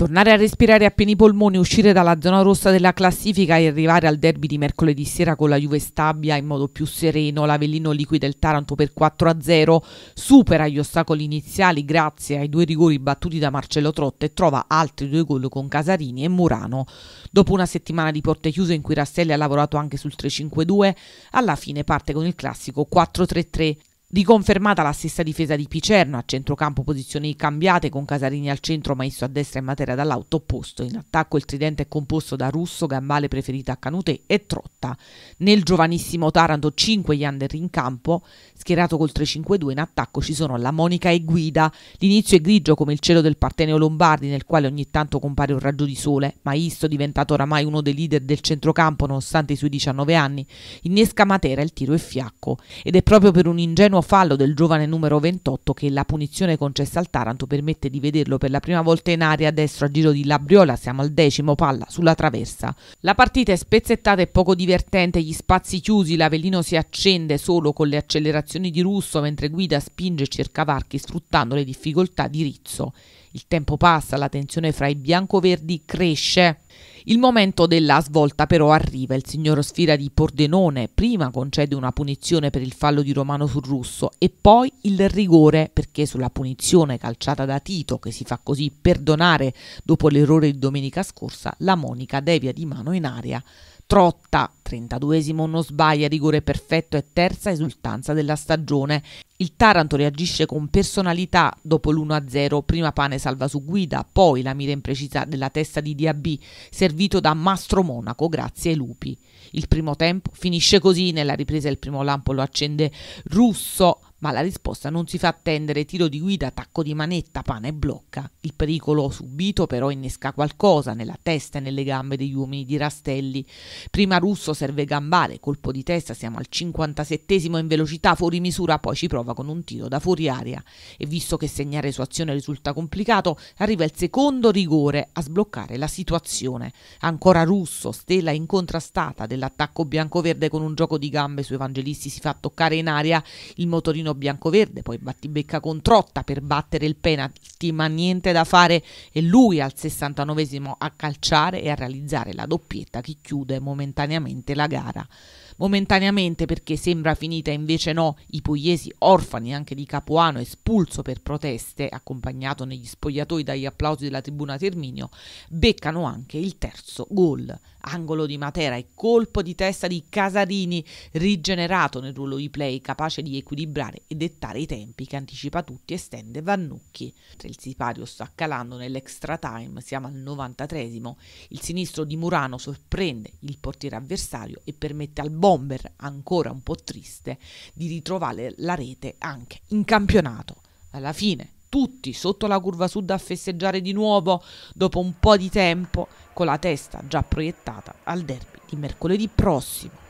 Tornare a respirare a pieni polmoni, uscire dalla zona rossa della classifica e arrivare al derby di mercoledì sera con la Juve Stabia in modo più sereno. L'Avellino liquida il Taranto per 4-0, supera gli ostacoli iniziali grazie ai due rigori battuti da Marcello Trotta e trova altri due gol con Casarini e Murano. Dopo una settimana di porte chiuse in cui Rastelli ha lavorato anche sul 3-5-2, alla fine parte con il classico 4-3-3. Riconfermata la stessa difesa di Picerno, a centrocampo posizioni cambiate con Casarini al centro ma a destra in materia dall'auto opposto. In attacco il tridente è composto da Russo, Gambale preferita a Canute e Trotta. Nel giovanissimo Taranto 5 gli under in campo, schierato col 3-5-2 in attacco ci sono la Monica e Guida. L'inizio è grigio come il cielo del Parteneo Lombardi nel quale ogni tanto compare un raggio di sole, Maisto, diventato oramai uno dei leader del centrocampo nonostante i suoi 19 anni, innesca Matera il tiro è fiacco ed è proprio per un ingenuo primo fallo del giovane numero 28 che la punizione concessa al Taranto permette di vederlo per la prima volta in aria a destra a giro di Labriola, siamo al decimo, palla sulla traversa. La partita è spezzettata e poco divertente, gli spazi chiusi, l'Avellino si accende solo con le accelerazioni di Russo mentre Guida spinge e cerca varchi sfruttando le difficoltà di Rizzo. Il tempo passa, la tensione fra i biancoverdi cresce. Il momento della svolta però arriva, il signor Sfira di Pordenone prima concede una punizione per il fallo di Romano sul russo e poi il rigore perché sulla punizione calciata da Tito che si fa così perdonare dopo l'errore di domenica scorsa, la Monica devia di mano in aria Trotta, 32esimo non sbaglia, rigore perfetto e terza esultanza della stagione. Il Taranto reagisce con personalità dopo l'1-0, prima Pane salva su guida, poi la mira imprecisa della testa di DAB, servito da Mastro Monaco grazie ai lupi. Il primo tempo finisce così, nella ripresa il primo lampo lo accende Russo, ma la risposta non si fa attendere tiro di guida, tacco di manetta, pane e blocca. Il pericolo subito però innesca qualcosa nella testa e nelle gambe degli uomini di Rastelli. Prima Russo serve gambare, colpo di testa, siamo al 57esimo in velocità fuori misura, poi ci prova con un tiro da fuori aria e visto che segnare su azione risulta complicato, arriva il secondo rigore a sbloccare la situazione. Ancora Russo, stella incontrastata dell'attacco bianco-verde con un gioco di gambe su Evangelisti si fa toccare in aria, il motorino Torino biancoverde, poi battibecca con Trotta per battere il penalty, ma niente da fare e lui al 69 a calciare e a realizzare la doppietta che chiude momentaneamente la gara. Momentaneamente perché sembra finita, invece no, i pugliesi orfani anche di Capuano espulso per proteste, accompagnato negli spogliatoi dagli applausi della tribuna Terminio, beccano anche il terzo gol angolo di Matera e colpo di testa di Casarini rigenerato nel ruolo di play capace di equilibrare e dettare i tempi che anticipa tutti e stende Vannucchi. Il sipario sta calando nell'extra time, siamo al 93 il sinistro di Murano sorprende il portiere avversario e permette al bomber, ancora un po' triste, di ritrovare la rete anche in campionato. Alla fine tutti sotto la curva sud a festeggiare di nuovo dopo un po' di tempo con la testa già proiettata al derby di mercoledì prossimo.